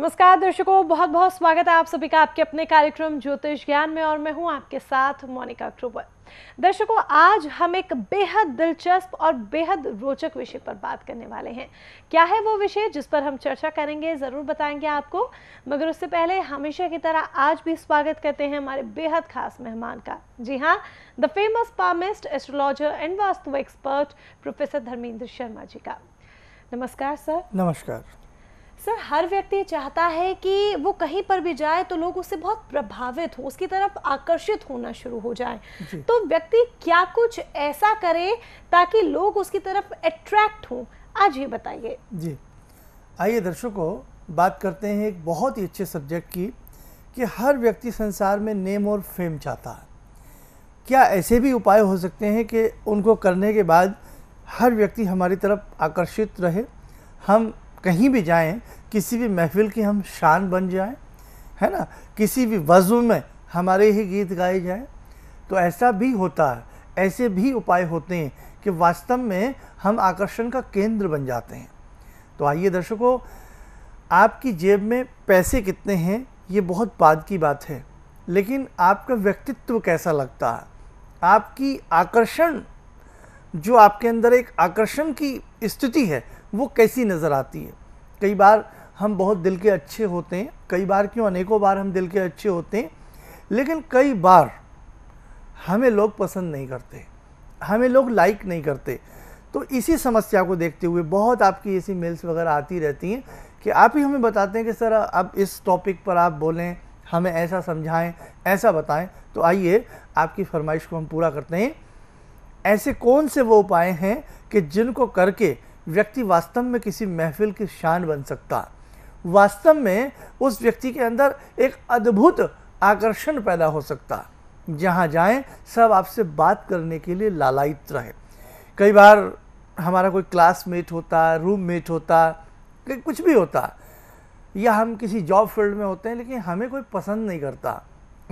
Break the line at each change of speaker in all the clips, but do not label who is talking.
नमस्कार दर्शकों बहुत बहुत स्वागत है आप सभी का आपके अपने कार्यक्रम ज्योतिष ज्ञान में और मैं हूं आपके साथ मोनिका अक्टूबर दर्शकों आज हम एक बेहद दिलचस्प और बेहद रोचक विषय पर बात करने वाले हैं क्या है वो विषय जिस पर हम चर्चा करेंगे ज़रूर बताएंगे आपको मगर उससे पहले हमेशा की तरह आज भी स्वागत करते हैं हमारे बेहद खास मेहमान का जी हाँ the famous palmist astrologer and vastu expert professor Dharmendra Sharma ji का नमस्कार सर नमस्कार सर हर व्यक्ति चाहता है कि वो कहीं पर भी जाए तो लोग उससे बहुत प्रभावित हो उसकी तरफ आकर्षित होना शुरू हो जाए तो व्यक्ति क्या कुछ ऐसा करे ताकि लोग उसकी तरफ अट्रैक्ट हों आज ही बताइए
जी आइए दर्शकों बात करते हैं एक बहुत ही अच्छे सब्जेक्ट की कि हर व्यक्ति संसार में नेम और फेम चाहता है क्या ऐसे भी उपाय हो सकते हैं कि उनको करने के बाद हर व्यक्ति हमारी तरफ आकर्षित रहे हम कहीं भी जाएं किसी भी महफिल की हम शान बन जाएं है ना किसी भी वजु में हमारे ही गीत गाए जाएं तो ऐसा भी होता है ऐसे भी उपाय होते हैं कि वास्तव में हम आकर्षण का केंद्र बन जाते हैं तो आइए दर्शकों आपकी जेब में पैसे कितने हैं ये बहुत बाद की बात है लेकिन आपका व्यक्तित्व कैसा लगता है आपकी आकर्षण जो आपके अंदर एक आकर्षण की स्थिति है वो कैसी नज़र आती है कई बार हम बहुत दिल के अच्छे होते हैं कई बार क्यों अनेकों बार हम दिल के अच्छे होते हैं लेकिन कई बार हमें लोग पसंद नहीं करते हमें लोग लाइक नहीं करते तो इसी समस्या को देखते हुए बहुत आपकी ऐसी मेल्स वगैरह आती रहती हैं कि आप ही हमें बताते हैं कि सर अब इस टॉपिक पर आप बोलें हमें ऐसा समझाएं ऐसा बताएं तो आइए आपकी फरमाइश को हम पूरा करते हैं ऐसे कौन से वो उपाय हैं कि जिनको करके व्यक्ति वास्तव में किसी महफिल की शान बन सकता वास्तव में उस व्यक्ति के अंदर एक अद्भुत आकर्षण पैदा हो सकता जहाँ जाएं सब आपसे बात करने के लिए लालायित रहे कई बार हमारा कोई क्लासमेट होता रूममेट होता कुछ भी होता या हम किसी जॉब फील्ड में होते हैं लेकिन हमें कोई पसंद नहीं करता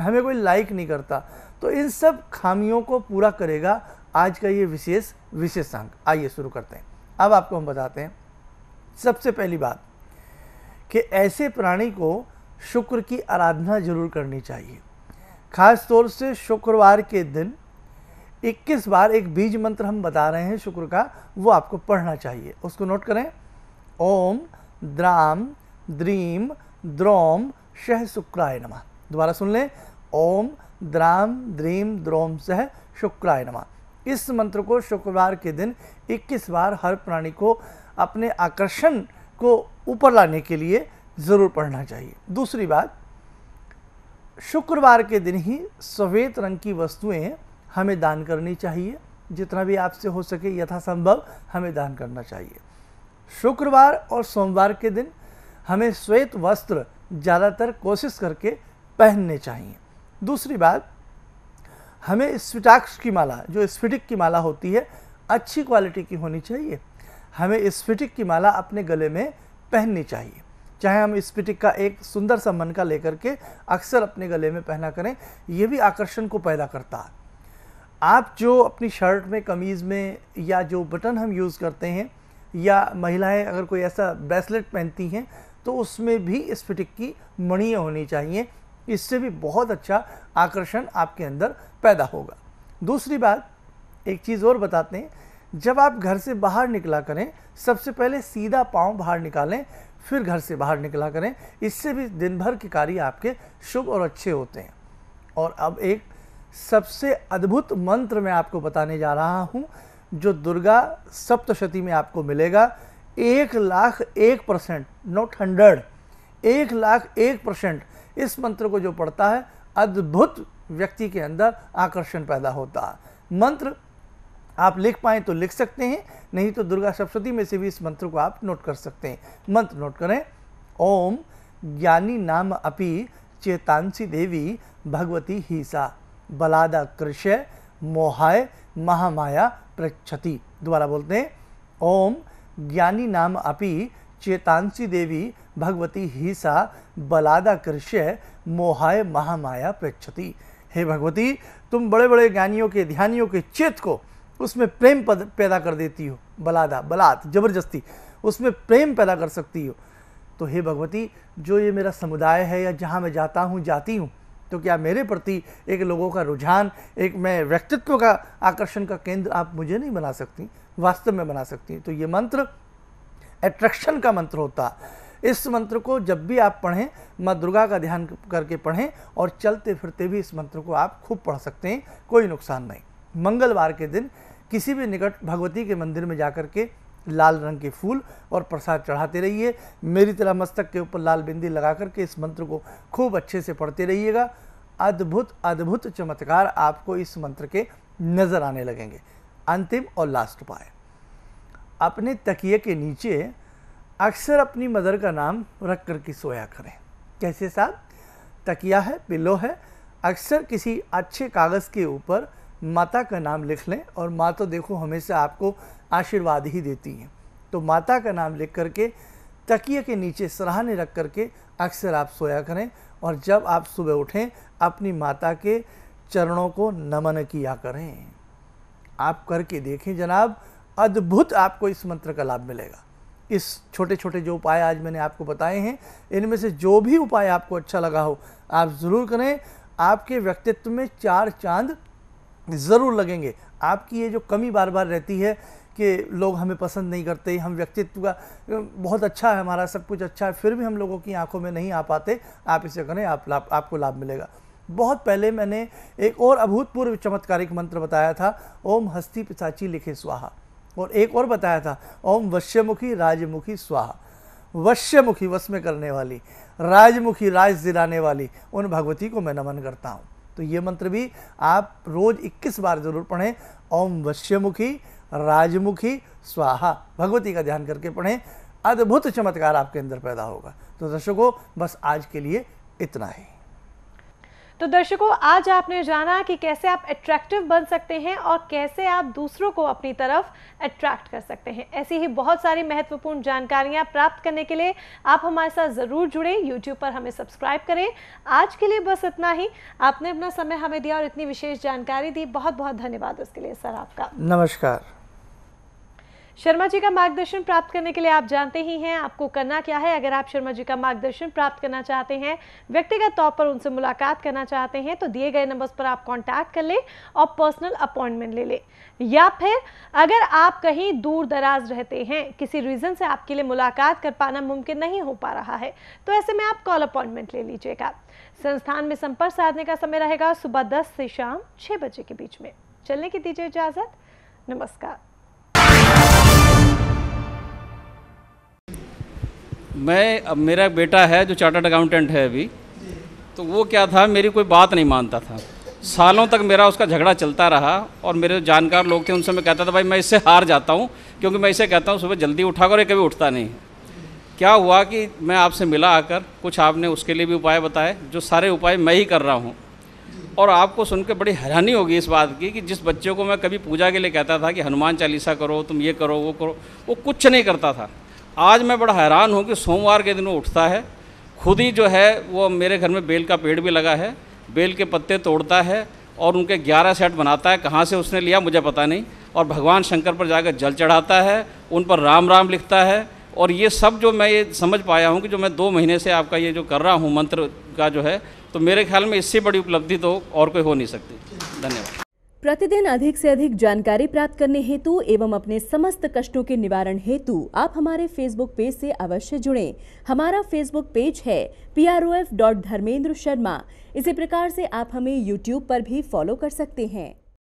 हमें कोई लाइक नहीं करता तो इन सब खामियों को पूरा करेगा आज का ये विशेष विशेषांक आइए शुरू करते हैं अब आपको हम बताते हैं सबसे पहली बात कि ऐसे प्राणी को शुक्र की आराधना जरूर करनी चाहिए खास तौर से शुक्रवार के दिन 21 बार एक बीज मंत्र हम बता रहे हैं शुक्र का वो आपको पढ़ना चाहिए उसको नोट करें ओम द्राम द्रीम द्रोम शह शुक्राय नमा दोबारा सुन लें ओम द्राम द्रीम द्रोम सह शुक्राय नमा इस मंत्र को शुक्रवार के दिन 21 बार हर प्राणी को अपने आकर्षण को ऊपर लाने के लिए ज़रूर पढ़ना चाहिए दूसरी बात शुक्रवार के दिन ही सफ़ेद रंग की वस्तुएं हमें दान करनी चाहिए जितना भी आपसे हो सके यथासंभव हमें दान करना चाहिए शुक्रवार और सोमवार के दिन हमें श्वेत वस्त्र ज़्यादातर कोशिश करके पहनने चाहिए दूसरी बात हमें स्फिटाक्ष की माला जो स्फिटिक की माला होती है अच्छी क्वालिटी की होनी चाहिए हमें स्फटिक की माला अपने गले में पहननी चाहिए चाहे हम स्फटिक का एक सुंदर सा मनका लेकर के अक्सर अपने गले में पहना करें ये भी आकर्षण को पैदा करता है आप जो अपनी शर्ट में कमीज़ में या जो बटन हम यूज़ करते हैं या महिलाएं अगर कोई ऐसा ब्रेसलेट पहनती हैं तो उसमें भी स्फटिक की मणियाँ होनी चाहिए इससे भी बहुत अच्छा आकर्षण आपके अंदर पैदा होगा दूसरी बात एक चीज़ और बताते हैं जब आप घर से बाहर निकला करें सबसे पहले सीधा पाँव बाहर निकालें फिर घर से बाहर निकला करें इससे भी दिन भर के कार्य आपके शुभ और अच्छे होते हैं और अब एक सबसे अद्भुत मंत्र मैं आपको बताने जा रहा हूँ जो दुर्गा सप्तशती में आपको मिलेगा एक लाख एक परसेंट नोट हंड्रेड एक लाख एक परसेंट इस मंत्र को जो पढ़ता है अद्भुत व्यक्ति के अंदर आकर्षण पैदा होता है मंत्र आप लिख पाएँ तो लिख सकते हैं नहीं तो दुर्गा सप्तती में से भी इस मंत्र को आप नोट कर सकते हैं मंत्र नोट करें ओम ज्ञानी नाम अपि चेतांसी देवी भगवती ही सा बलादा कृष्य मोहाय महामाया प्रक्षति दोबारा बोलते हैं ओम ज्ञानी नाम अपि चेतांसी देवी भगवती ही सा बलादा कृष्य मोहाय महामाया प्रक्षति हे भगवती तुम बड़े बड़े ज्ञानियों के ध्यानियों के चेत को उसमें प्रेम पैदा कर देती हो बलादा बलात् जबरदस्ती उसमें प्रेम पैदा कर सकती हो तो हे भगवती जो ये मेरा समुदाय है या जहाँ मैं जाता हूँ जाती हूँ तो क्या मेरे प्रति एक लोगों का रुझान एक मैं व्यक्तित्व का आकर्षण का केंद्र आप मुझे नहीं बना सकती वास्तव में बना सकती तो ये मंत्र एट्रैक्शन का मंत्र होता इस मंत्र को जब भी आप पढ़ें माँ दुर्गा का ध्यान करके पढ़ें और चलते फिरते भी इस मंत्र को आप खूब पढ़ सकते हैं कोई नुकसान नहीं मंगलवार के दिन किसी भी निकट भगवती के मंदिर में जाकर के लाल रंग के फूल और प्रसाद चढ़ाते रहिए मेरी तरह मस्तक के ऊपर लाल बिंदी लगा करके इस मंत्र को खूब अच्छे से पढ़ते रहिएगा अद्भुत अद्भुत चमत्कार आपको इस मंत्र के नज़र आने लगेंगे अंतिम और लास्ट उपाय अपने तकिए के नीचे अक्सर अपनी मदर का नाम रख कर के सोया करें कैसे साहब तकिया है पिलो है अक्सर किसी अच्छे कागज़ के ऊपर माता का नाम लिख लें और माँ तो देखो हमेशा आपको आशीर्वाद ही देती हैं तो माता का नाम लिख करके तकिए के नीचे सराहने रख करके अक्सर आप सोया करें और जब आप सुबह उठें अपनी माता के चरणों को नमन किया करें आप करके देखें जनाब अद्भुत आपको इस मंत्र का लाभ मिलेगा इस छोटे छोटे जो उपाय आज मैंने आपको बताए हैं इनमें से जो भी उपाय आपको अच्छा लगा हो आप ज़रूर करें आपके व्यक्तित्व में चार चांद ज़रूर लगेंगे आपकी ये जो कमी बार बार रहती है कि लोग हमें पसंद नहीं करते हम व्यक्तित्व का बहुत अच्छा है हमारा सब कुछ अच्छा है फिर भी हम लोगों की आंखों में नहीं आ पाते आप इसे करें आप लाभ आपको लाभ मिलेगा बहुत पहले मैंने एक और अभूतपूर्व चमत्कारिक मंत्र बताया था ओम हस्ती पिताची लिखे स्वाहा और एक और बताया था ओम वश्यमुखी राजमुखी स्वाहा वश्यमुखी वश में करने वाली राजमुखी राज दिलाने वाली उन भगवती को मैं नमन करता हूँ तो ये मंत्र भी आप रोज 21 बार जरूर पढ़ें ओम वश्यमुखी राजमुखी स्वाहा भगवती का ध्यान करके पढ़ें अद्भुत चमत्कार आपके अंदर पैदा होगा तो दर्शकों बस आज के लिए इतना ही
तो दर्शकों आज आपने जाना कि कैसे आप अट्रैक्टिव बन सकते हैं और कैसे आप दूसरों को अपनी तरफ अट्रैक्ट कर सकते हैं ऐसी ही बहुत सारी महत्वपूर्ण जानकारियां प्राप्त करने के लिए आप हमारे साथ ज़रूर जुड़े यूट्यूब पर हमें सब्सक्राइब करें आज के लिए बस इतना ही आपने अपना समय हमें दिया और इतनी विशेष जानकारी दी बहुत बहुत धन्यवाद उसके लिए सर आपका
नमस्कार
शर्मा जी का मार्गदर्शन प्राप्त करने के लिए आप जानते ही हैं आपको करना क्या है अगर आप शर्मा जी का मार्गदर्शन प्राप्त करना चाहते हैं व्यक्तिगत तौर पर उनसे मुलाकात करना चाहते हैं तो दिए गए नंबर्स पर आप कांटेक्ट कर लें और पर्सनल अपॉइंटमेंट ले लें या फिर अगर आप कहीं दूर दराज रहते हैं किसी रीज़न से आपके लिए मुलाकात कर पाना मुमकिन नहीं हो पा रहा है तो ऐसे में आप कॉल अपॉइंटमेंट ले लीजिएगा संस्थान में संपर्क साधने का समय रहेगा सुबह दस से शाम छः बजे के बीच में चलने की दीजिए इजाज़त नमस्कार
मैं अब मेरा बेटा है जो चार्टर्ड अकाउंटेंट है अभी तो वो क्या था मेरी कोई बात नहीं मानता था सालों तक मेरा उसका झगड़ा चलता रहा और मेरे जानकार लोग थे उनसे मैं कहता था भाई मैं इससे हार जाता हूँ क्योंकि मैं इसे कहता हूँ सुबह जल्दी उठा कर ये कभी उठता नहीं क्या हुआ कि मैं आपसे मिला आकर कुछ आपने उसके लिए भी उपाय बताए जो सारे उपाय मैं ही कर रहा हूँ और आपको सुनकर बड़ी हैरानी होगी इस बात की कि जिस बच्चे को मैं कभी पूजा के लिए कहता था कि हनुमान चालीसा करो तुम ये करो वो करो वो कुछ नहीं करता था आज मैं बड़ा हैरान हूँ कि सोमवार के दिन वो उठता है खुद ही जो है वो मेरे घर में बेल का पेड़ भी लगा है बेल के पत्ते तोड़ता है और उनके 11 सेट बनाता है कहाँ से उसने लिया मुझे पता नहीं और भगवान शंकर पर जाकर जल चढ़ाता है उन पर राम राम लिखता है और ये सब जो मैं ये समझ पाया हूँ कि जो मैं दो महीने से आपका ये जो कर रहा हूँ मंत्र का जो है तो मेरे ख्याल में इससे बड़ी उपलब्धि तो और कोई हो नहीं सकती धन्यवाद
प्रतिदिन अधिक से अधिक जानकारी प्राप्त करने हेतु एवं अपने समस्त कष्टों के निवारण हेतु आप हमारे फेसबुक पेज से अवश्य जुड़ें। हमारा फेसबुक पेज है P R O F dot Dharmendra Sharma इसी प्रकार से आप हमें यूट्यूब पर भी फॉलो कर सकते हैं